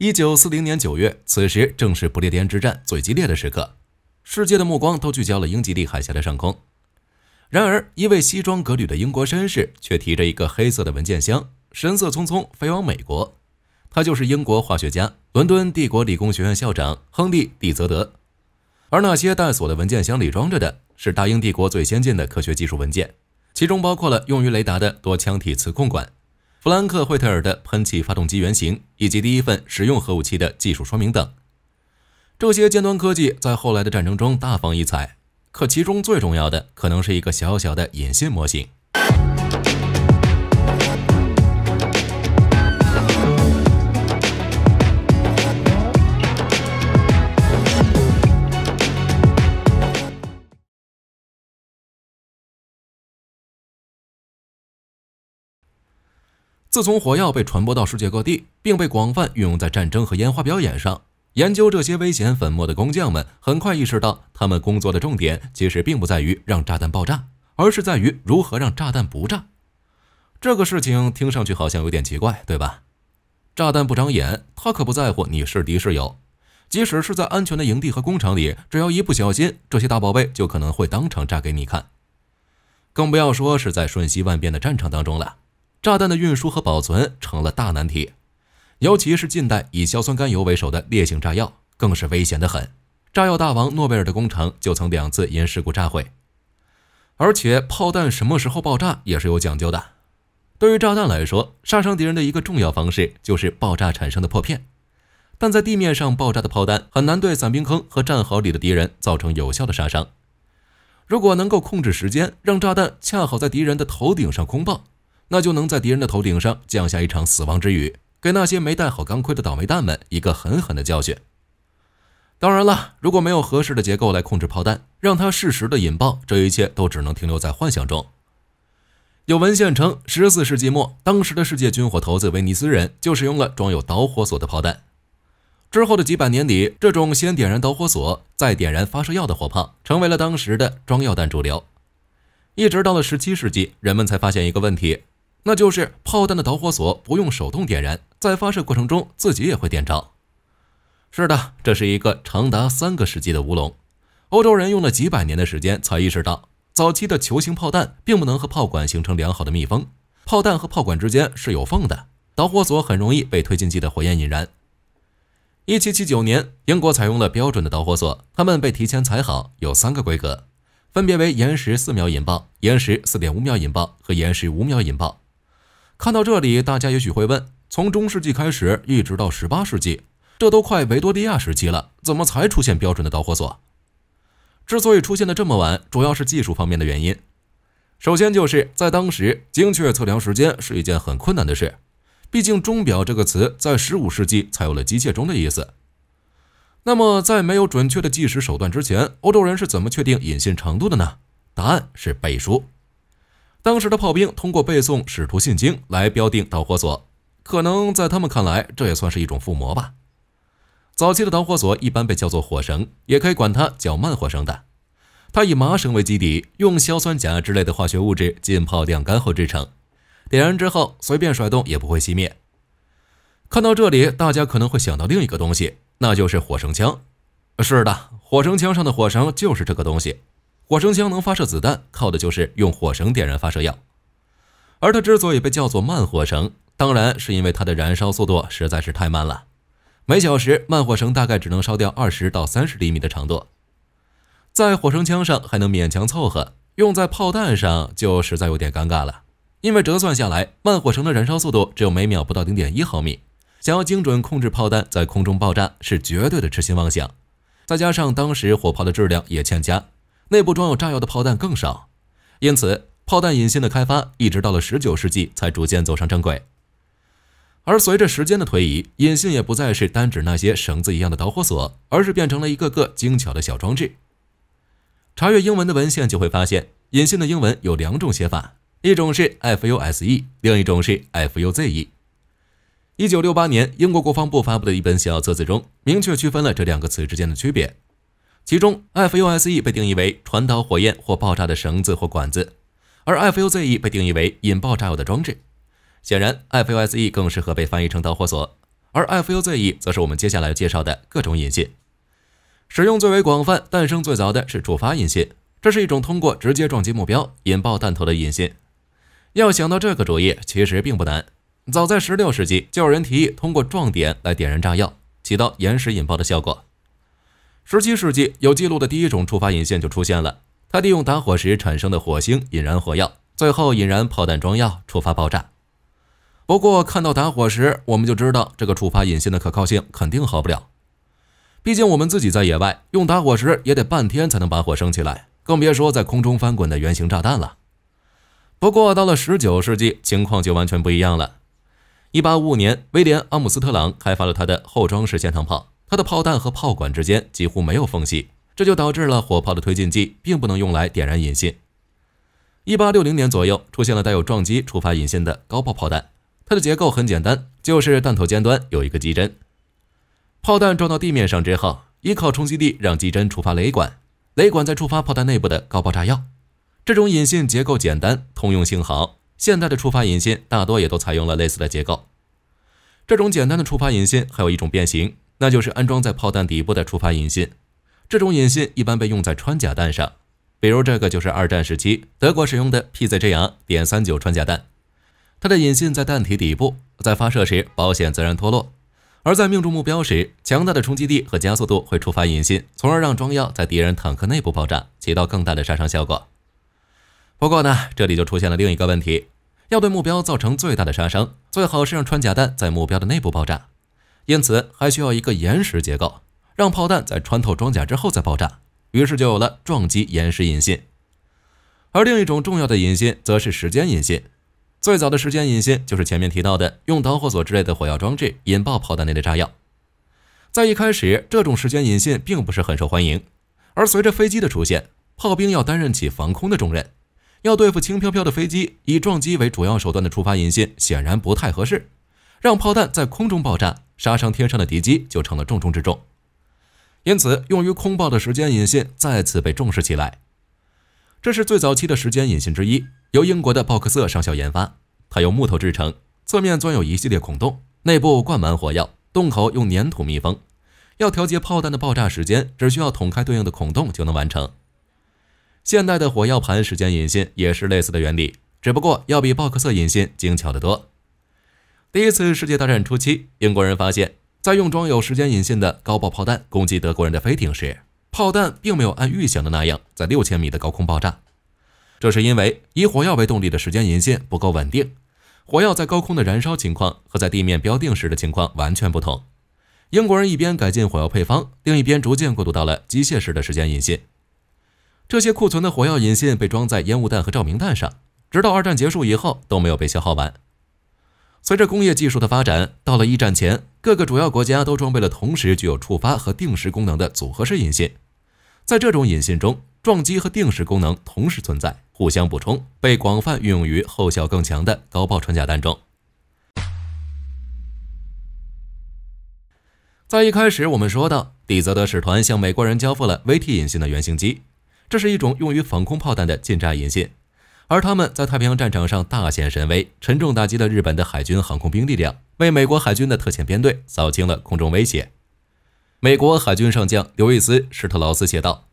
一九四零年九月，此时正是不列颠之战最激烈的时刻，世界的目光都聚焦了英吉利海峡的上空。然而，一位西装革履的英国绅士却提着一个黑色的文件箱，神色匆匆飞往美国。他就是英国化学家、伦敦帝国理工学院校长亨利·蒂泽德。而那些带锁的文件箱里装着的是大英帝国最先进的科学技术文件，其中包括了用于雷达的多腔体磁控管。弗兰克·惠特尔的喷气发动机原型，以及第一份使用核武器的技术说明等，这些尖端科技在后来的战争中大放异彩。可其中最重要的，可能是一个小小的引信模型。自从火药被传播到世界各地，并被广泛运用在战争和烟花表演上，研究这些危险粉末的工匠们很快意识到，他们工作的重点其实并不在于让炸弹爆炸，而是在于如何让炸弹不炸。这个事情听上去好像有点奇怪，对吧？炸弹不长眼，他可不在乎你是敌是友。即使是在安全的营地和工厂里，只要一不小心，这些大宝贝就可能会当场炸给你看。更不要说是在瞬息万变的战场当中了。炸弹的运输和保存成了大难题，尤其是近代以硝酸甘油为首的烈性炸药更是危险的很。炸药大王诺贝尔的工厂就曾两次因事故炸毁。而且炮弹什么时候爆炸也是有讲究的。对于炸弹来说，杀伤敌人的一个重要方式就是爆炸产生的破片，但在地面上爆炸的炮弹很难对伞兵坑和战壕里的敌人造成有效的杀伤。如果能够控制时间，让炸弹恰好在敌人的头顶上空爆。那就能在敌人的头顶上降下一场死亡之雨，给那些没戴好钢盔的倒霉蛋们一个狠狠的教训。当然了，如果没有合适的结构来控制炮弹，让它适时的引爆，这一切都只能停留在幻想中。有文献称，十四世纪末，当时的世界军火头子威尼斯人就使用了装有导火索的炮弹。之后的几百年里，这种先点燃导火索，再点燃发射药的火炮，成为了当时的装药弹主流。一直到了十七世纪，人们才发现一个问题。那就是炮弹的导火索不用手动点燃，在发射过程中自己也会点着。是的，这是一个长达三个世纪的乌龙。欧洲人用了几百年的时间才意识到，早期的球形炮弹并不能和炮管形成良好的密封，炮弹和炮管之间是有缝的，导火索很容易被推进剂的火焰引燃。一七七九年，英国采用了标准的导火索，它们被提前裁好，有三个规格，分别为延时四秒引爆、延时四点五秒引爆和延时五秒引爆。看到这里，大家也许会问：从中世纪开始一直到十八世纪，这都快维多利亚时期了，怎么才出现标准的导火索？之所以出现的这么晚，主要是技术方面的原因。首先就是在当时，精确测量时间是一件很困难的事，毕竟“钟表”这个词在十五世纪才有了机械钟的意思。那么，在没有准确的计时手段之前，欧洲人是怎么确定隐性程度的呢？答案是背书。当时的炮兵通过背诵《使徒信经》来标定导火索，可能在他们看来，这也算是一种附魔吧。早期的导火索一般被叫做火绳，也可以管它叫慢火绳的。它以麻绳为基底，用硝酸钾之类的化学物质浸泡晾干后制成。点燃之后，随便甩动也不会熄灭。看到这里，大家可能会想到另一个东西，那就是火绳枪。是的，火绳枪上的火绳就是这个东西。火绳枪能发射子弹，靠的就是用火绳点燃发射药。而它之所以被叫做慢火绳，当然是因为它的燃烧速度实在是太慢了。每小时，慢火绳大概只能烧掉二十到三十厘米的长度。在火绳枪上还能勉强凑合，用在炮弹上就实在有点尴尬了。因为折算下来，慢火绳的燃烧速度只有每秒不到零点一毫米，想要精准控制炮弹在空中爆炸是绝对的痴心妄想。再加上当时火炮的质量也欠佳。内部装有炸药的炮弹更少，因此炮弹引信的开发一直到了19世纪才逐渐走上正轨。而随着时间的推移，引信也不再是单指那些绳子一样的导火索，而是变成了一个个精巧的小装置。查阅英文的文献就会发现，引信的英文有两种写法，一种是 fuse，另一种是 f u z E。1968年，英国国防部发布的一本小册子中，明确区分了这两个词之间的区别。其中，fuse 被定义为传导火焰或爆炸的绳子或管子，而 f u z e 被定义为引爆炸药的装置。显然，fuse 更适合被翻译成导火索，而 f u z e 则是我们接下来介绍的各种引信使用最为广泛、诞生最早的是触发引信，这是一种通过直接撞击目标引爆弹头的引信。要想到这个主意其实并不难，早在16世纪就有人提议通过撞点来点燃炸药，起到延时引爆的效果。十七世纪有记录的第一种触发引线就出现了，他利用打火石产生的火星引燃火药，最后引燃炮弹装药，触发爆炸。不过看到打火石，我们就知道这个触发引线的可靠性肯定好不了，毕竟我们自己在野外用打火石也得半天才能把火升起来，更别说在空中翻滚的圆形炸弹了。不过到了十九世纪，情况就完全不一样了。一八五五年，威廉阿姆斯特朗开发了他的后装式线膛炮。它的炮弹和炮管之间几乎没有缝隙，这就导致了火炮的推进剂并不能用来点燃引信。一八六零年左右出现了带有撞击触发引信的高爆炮弹，它的结构很简单，就是弹头尖端有一个机针。炮弹撞到地面上之后，依靠冲击力让机针触发雷管，雷管再触发炮弹内部的高爆炸药。这种引信结构简单，通用性好，现代的触发引信大多也都采用了类似的结构。这种简单的触发引信还有一种变形。那就是安装在炮弹底部的触发引信，这种引信一般被用在穿甲弹上，比如这个就是二战时期德国使用的 p z j r 点三九穿甲弹，它的引信在弹体底部，在发射时保险自然脱落，而在命中目标时，强大的冲击力和加速度会触发引信，从而让装药在敌人坦克内部爆炸，起到更大的杀伤效果。不过呢，这里就出现了另一个问题，要对目标造成最大的杀伤，最好是让穿甲弹在目标的内部爆炸。因此，还需要一个延时结构，让炮弹在穿透装甲之后再爆炸。于是就有了撞击延时引信。而另一种重要的引信则是时间引信。最早的时间引信就是前面提到的，用导火索之类的火药装置引爆炮弹内的炸药。在一开始，这种时间引信并不是很受欢迎。而随着飞机的出现，炮兵要担任起防空的重任，要对付轻飘飘的飞机，以撞击为主要手段的触发引信显然不太合适，让炮弹在空中爆炸。杀伤天上的敌机就成了重中之重，因此用于空爆的时间引信再次被重视起来。这是最早期的时间引信之一，由英国的鲍克瑟上校研发。它由木头制成，侧面钻有一系列孔洞，内部灌满火药，洞口用粘土密封。要调节炮弹的爆炸时间，只需要捅开对应的孔洞就能完成。现代的火药盘时间引信也是类似的原理，只不过要比鲍克瑟引信精巧得多。第一次世界大战初期，英国人发现，在用装有时间引信的高爆炮弹攻击德国人的飞艇时，炮弹并没有按预想的那样在六千米的高空爆炸。这是因为以火药为动力的时间引信不够稳定，火药在高空的燃烧情况和在地面标定时的情况完全不同。英国人一边改进火药配方，另一边逐渐过渡到了机械式的时间引信。这些库存的火药引信被装在烟雾弹和照明弹上，直到二战结束以后都没有被消耗完。随着工业技术的发展，到了一战前，各个主要国家都装备了同时具有触发和定时功能的组合式引信。在这种引信中，撞击和定时功能同时存在，互相补充，被广泛运用于后效更强的高爆穿甲弹中。在一开始，我们说到，底泽德使团向美国人交付了 VT 引信的原型机，这是一种用于防空炮弹的近炸引信。而他们在太平洋战场上大显神威，沉重打击了日本的海军航空兵力量，为美国海军的特遣编队扫清了空中威胁。美国海军上将刘易斯·施特劳斯写道：“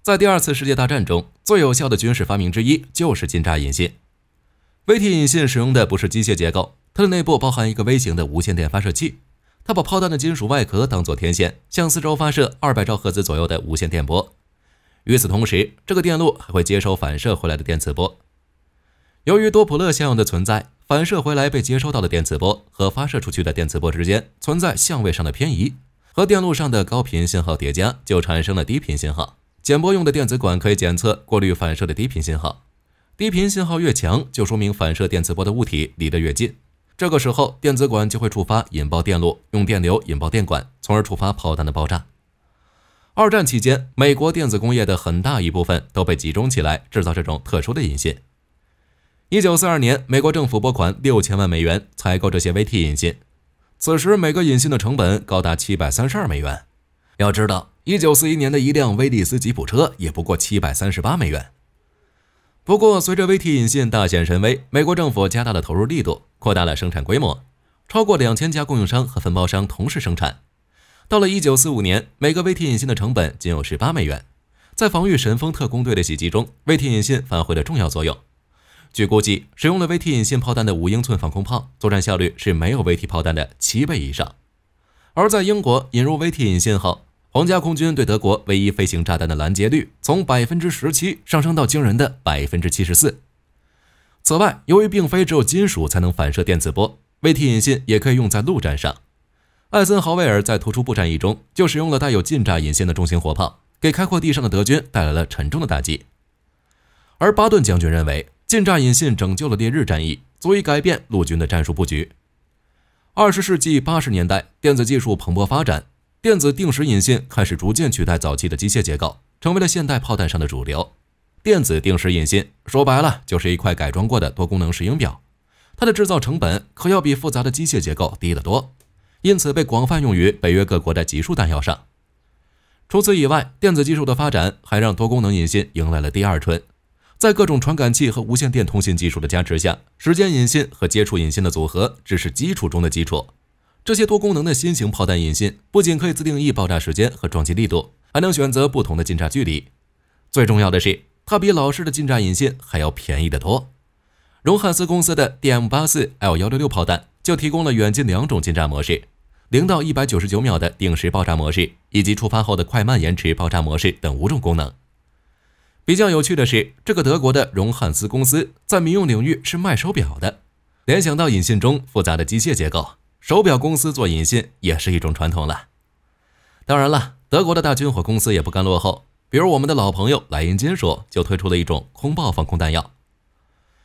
在第二次世界大战中，最有效的军事发明之一就是金炸引信。微体引信使用的不是机械结构，它的内部包含一个微型的无线电发射器，它把炮弹的金属外壳当作天线，向四周发射二百兆赫兹左右的无线电波。与此同时，这个电路还会接收反射回来的电磁波。”由于多普勒效应的存在，反射回来被接收到的电磁波和发射出去的电磁波之间存在相位上的偏移，和电路上的高频信号叠加就产生了低频信号。检波用的电子管可以检测过滤反射的低频信号，低频信号越强，就说明反射电磁波的物体离得越近。这个时候，电子管就会触发引爆电路，用电流引爆电管，从而触发炮弹的爆炸。二战期间，美国电子工业的很大一部分都被集中起来制造这种特殊的引信。一九四二年，美国政府拨款六千万美元采购这些 VT 引信。此时，每个引信的成本高达七百三十二美元。要知道，一九四一年的一辆威利斯吉普车也不过七百三十八美元。不过，随着 VT 引信大显神威，美国政府加大了投入力度，扩大了生产规模，超过两千家供应商和分包商同时生产。到了一九四五年，每个 VT 引信的成本仅有十八美元。在防御神风特工队的袭击中，VT 引信发挥了重要作用。据估计，使用了 VT 引信炮弹的五英寸防空炮作战效率是没有 VT 炮弹的七倍以上。而在英国引入 VT 引信后，皇家空军对德国唯一飞行炸弹的拦截率从百分之十七上升到惊人的百分之七十四。此外，由于并非只有金属才能反射电磁波，VT 引信也可以用在陆战上。艾森豪威尔在突出部战役中就使用了带有近炸引信的重型火炮，给开阔地上的德军带来了沉重的打击。而巴顿将军认为。近炸引信拯救了烈日战役，足以改变陆军的战术布局。二十世纪八十年代，电子技术蓬勃发展，电子定时引信开始逐渐取代早期的机械结构，成为了现代炮弹上的主流。电子定时引信说白了就是一块改装过的多功能石英表，它的制造成本可要比复杂的机械结构低得多，因此被广泛用于北约各国的集束弹药上。除此以外，电子技术的发展还让多功能引信迎来了第二春。在各种传感器和无线电通信技术的加持下，时间引信和接触引信的组合只是基础中的基础。这些多功能的新型炮弹引信不仅可以自定义爆炸时间和撞击力度，还能选择不同的进炸距离。最重要的是，它比老式的进炸引信还要便宜得多。荣汉斯公司的 DM 八四 L 幺六六炮弹就提供了远近两种进炸模式，零到一百九十九秒的定时爆炸模式，以及触发后的快慢延迟爆炸模式等五种功能。比较有趣的是，这个德国的荣汉斯公司在民用领域是卖手表的。联想到引信中复杂的机械结构，手表公司做引信也是一种传统了。当然了，德国的大军火公司也不甘落后，比如我们的老朋友莱茵金属就推出了一种空爆防空弹药。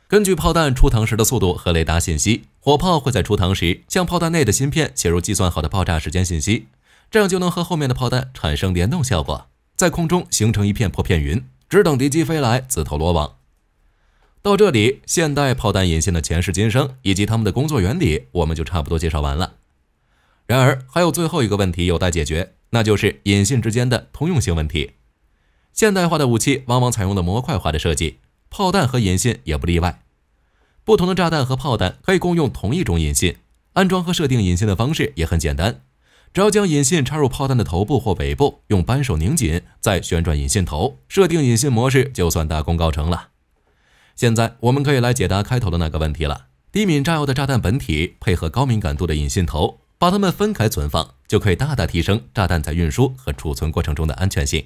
根据炮弹出膛时的速度和雷达信息，火炮会在出膛时向炮弹内的芯片写入计算好的爆炸时间信息，这样就能和后面的炮弹产生联动效果，在空中形成一片破片云。只等敌机飞来，自投罗网。到这里，现代炮弹引信的前世今生以及他们的工作原理，我们就差不多介绍完了。然而，还有最后一个问题有待解决，那就是引信之间的通用性问题。现代化的武器往往采用了模块化的设计，炮弹和引信也不例外。不同的炸弹和炮弹可以共用同一种引信，安装和设定引信的方式也很简单。只要将引信插入炮弹的头部或尾部，用扳手拧紧，再旋转引信头，设定引信模式，就算大功告成了。现在我们可以来解答开头的那个问题了：低敏炸药的炸弹本体配合高敏感度的引信头，把它们分开存放，就可以大大提升炸弹在运输和储存过程中的安全性。